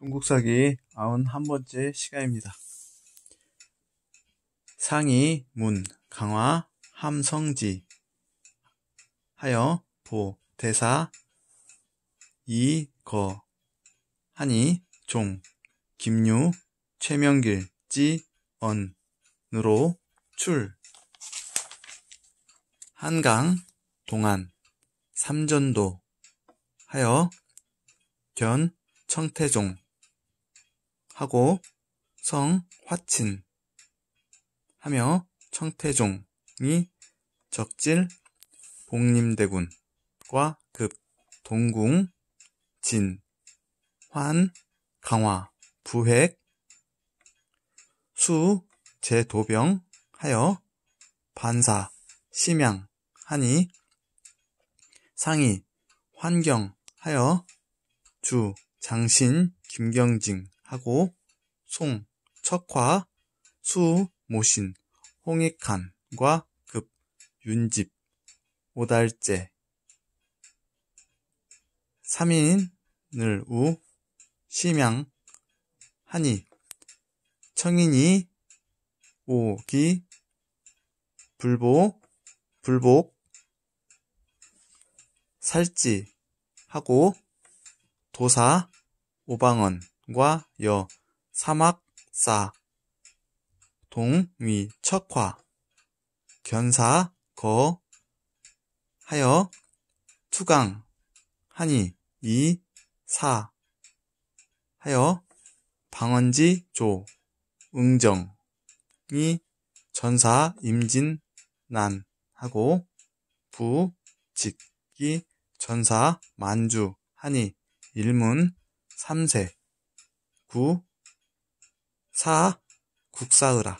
동국사기 91번째 시간입니다. 상이 문 강화 함성지 하여 보 대사 이거 한이 종 김유 최명길 지 언으로 출 한강 동안 삼전도 하여 견 청태종 하고 성 화친 하며 청태종이 적질 봉림대군과급 동궁 진 환 강화 부획 수 제도병 하여 반사 심양 하니 상이 환경 하여 주 장신 김경징 하고 송, 척화, 수, 모신, 홍익한과 급, 윤집, 오달재, 삼인을 우, 심양, 한이, 청인이, 오기, 불보, 불복, 살찌 하고, 도사, 오방언과 여, 사막사 동위 척화 견사 거 하여 투강 하니 이사 하여 방언지 조 응정 이 전사 임진 난 하고 부 직기 전사 만주 하니 일문 삼세 구사 국사으라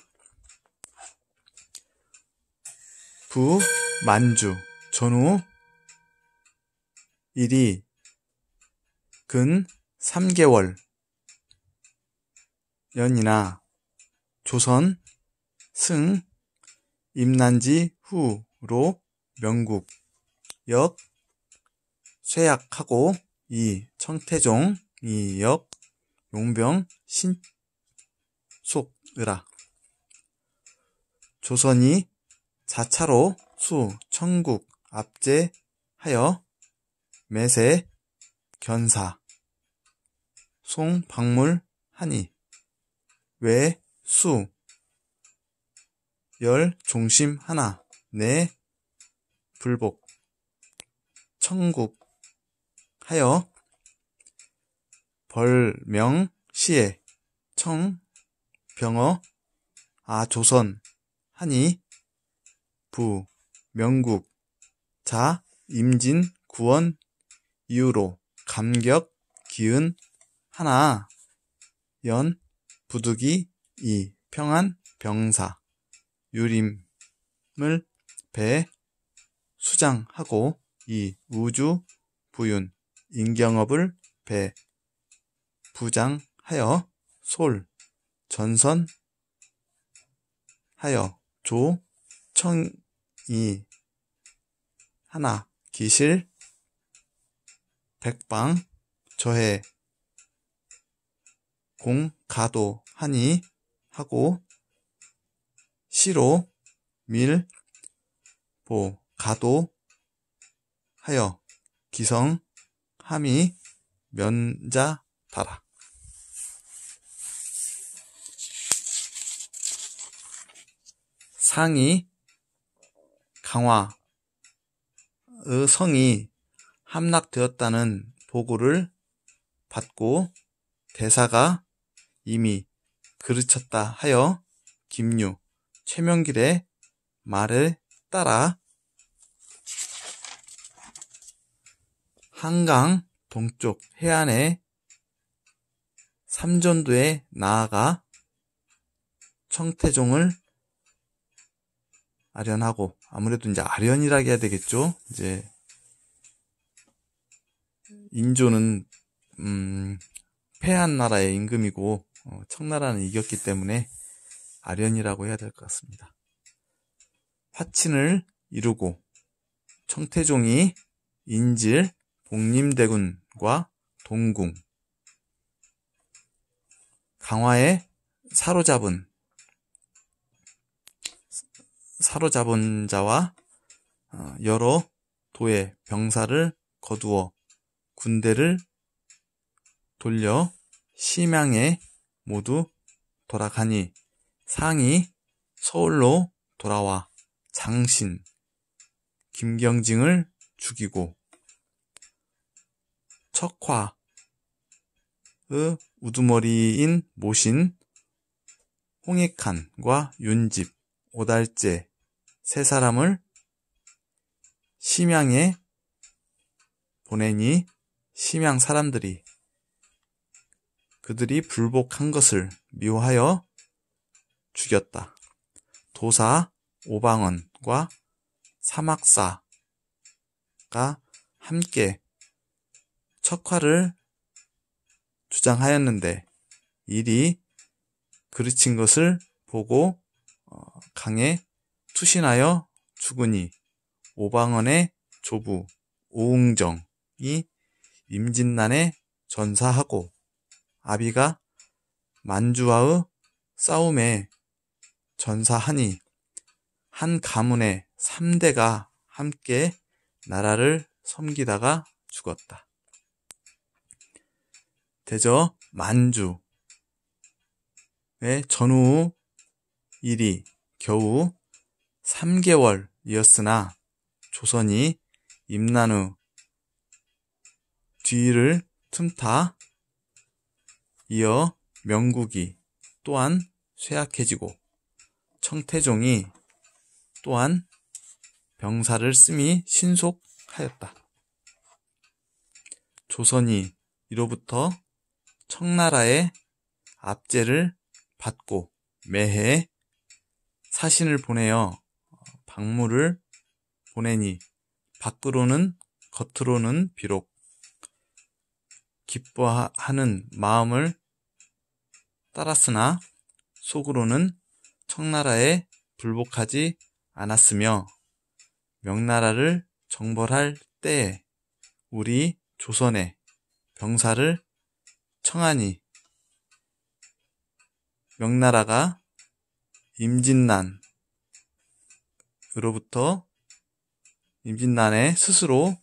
부 만주 전후 일이 근 3개월 연이나 조선 승 임난지 후로 명국 역 쇠약하고 이 청태종 이역 용병 신 속으라. 조선이 4차로수 천국 압제하여 매세 견사 송박물하니 외수 열 종심 하나 내 네, 불복 천국 하여 벌명시에 청 병어, 아, 조선, 하니, 부, 명국, 자, 임진, 구원, 이유로, 감격, 기은, 하나, 연, 부득이, 이, 평안, 병사, 유림을 배, 수장하고, 이, 우주, 부윤, 인경업을 배, 부장하여, 솔, 전선 하여 조 청이 하나 기실 백방 저해 공 가도 하니 하고 시로 밀 보 가도 하여 기성 함이 면자 달아 상이 강화의 성이 함락되었다는 보고를 받고 대사가 이미 그르쳤다 하여 김유, 최명길의 말을 따라 한강 동쪽 해안에 삼전도에 나아가 청태종을 아련하고 아무래도 이제 아련이라고 해야 되겠죠. 이제 인조는 음, 패한 나라의 임금이고 어, 청나라는 이겼기 때문에 아련이라고 해야 될 것 같습니다. 화친을 이루고 청태종이 인질, 복림대군과 동궁, 강화에 사로잡은 사로잡은 자와 어, 여러 도의 병사를 거두어 군대를 돌려 심양에 모두 돌아가니 상이 서울로 돌아와 장신 김경징을 죽이고 척화의 우두머리인 모신 홍익한과 윤집 오달재 세 사람을 심양에 보내니 심양 사람들이 그들이 불복한 것을 미워하여 죽였다. 도사 오방언과 사막사가 함께 척화를 주장하였는데 일이 그르친 것을 보고 어, 강에 수신하여 죽으니 오방언의 조부 오웅정이 임진난에 전사하고 아비가 만주와의 싸움에 전사하니 한 가문의 3대가 함께 나라를 섬기다가 죽었다. 대저 만주의 전후 일이 겨우 3개월이었으나 조선이 임난후 뒤를 틈타 이어 명국이 또한 쇠약해지고 청태종이 또한 병사를 쓰미 신속하였다. 조선이 이로부터 청나라의 압제를 받고 매해 사신을 보내어 박물을 보내니 밖으로는 겉으로는 비록 기뻐하는 마음을 따랐으나 속으로는 청나라에 불복하지 않았으며 명나라를 정벌할 때에 우리 조선에 병사를 청하니 명나라가 임진난 으로부터 임진난에 스스로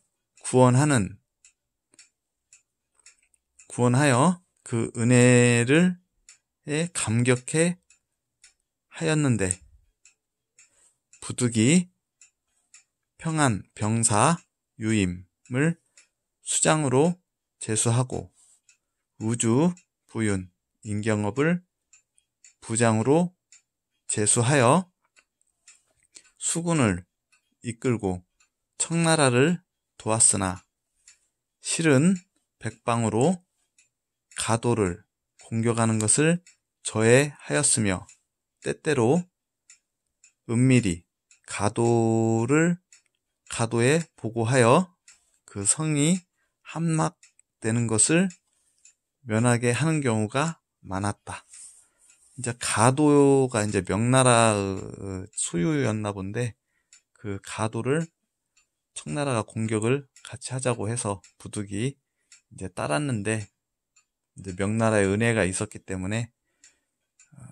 구원하는 구원하여 그 은혜를 감격해 하였는데 부득이 평안 병사 유임을 수장으로 제수하고 우주 부윤 임경업을 부장으로 제수하여 수군을 이끌고 청나라를 도왔으나 실은 백방으로 가도를 공격하는 것을 저해하였으며 때때로 은밀히 가도를 가도에 보고하여 그 성이 함락되는 것을 면하게 하는 경우가 많았다. 이제 가도가 이제 명나라의 소유였나 본데 그 가도를 청나라가 공격을 같이 하자고 해서 부득이 이제 따랐는데 이제 명나라의 은혜가 있었기 때문에 어,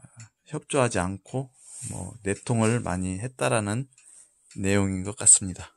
협조하지 않고 뭐 내통을 많이 했다라는 내용인 것 같습니다.